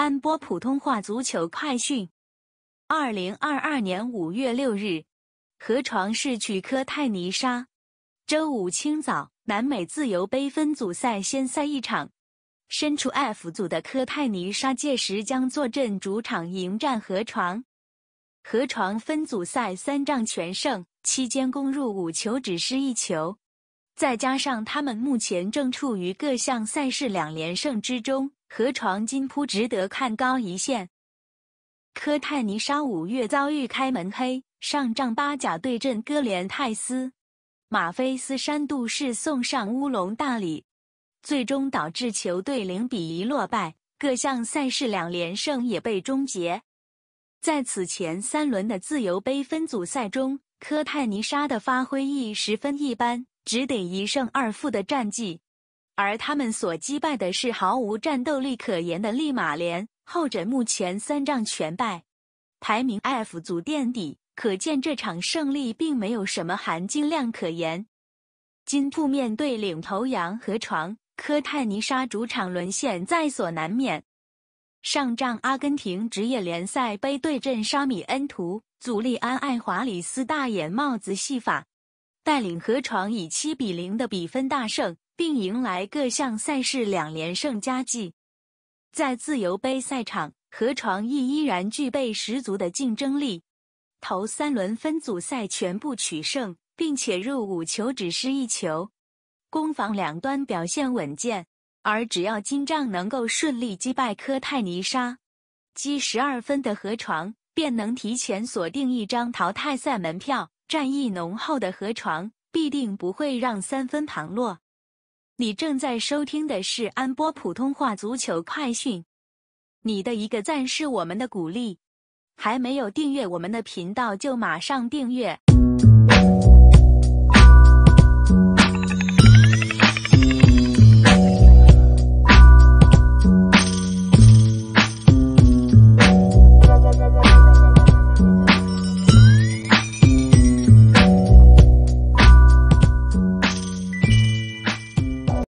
安播普通话足球快讯：二零二二年五月六日，河床是曲科泰尼沙。周五清早，南美自由杯分组赛先赛一场，身处 F 组的科泰尼沙届时将坐镇主场迎战河床。河床分组赛三战全胜，期间攻入五球，只失一球。再加上他们目前正处于各项赛事两连胜之中。河床金扑值得看高一线。科泰尼沙五月遭遇开门黑，上仗巴甲对阵哥连泰斯，马菲斯山度士送上乌龙大礼，最终导致球队零比一落败，各项赛事两连胜也被终结。在此前三轮的自由杯分组赛中，科泰尼沙的发挥亦十分一般，只得一胜二负的战绩。而他们所击败的是毫无战斗力可言的利马联，后者目前三战全败，排名 F 组垫底。可见这场胜利并没有什么含金量可言。金兔面对领头羊和床科泰尼沙主场沦陷在所难免。上仗阿根廷职业联赛杯对阵沙米恩图，祖利安·爱华里斯大眼帽子戏法。带领河床以七比零的比分大胜，并迎来各项赛事两连胜佳绩。在自由杯赛场，河床亦依然具备十足的竞争力，头三轮分组赛全部取胜，并且入五球只失一球，攻防两端表现稳健。而只要金帐能够顺利击败科泰尼沙，积十二分的河床便能提前锁定一张淘汰赛门票。战意浓厚的河床必定不会让三分旁落。你正在收听的是安波普通话足球快讯。你的一个赞是我们的鼓励。还没有订阅我们的频道就马上订阅。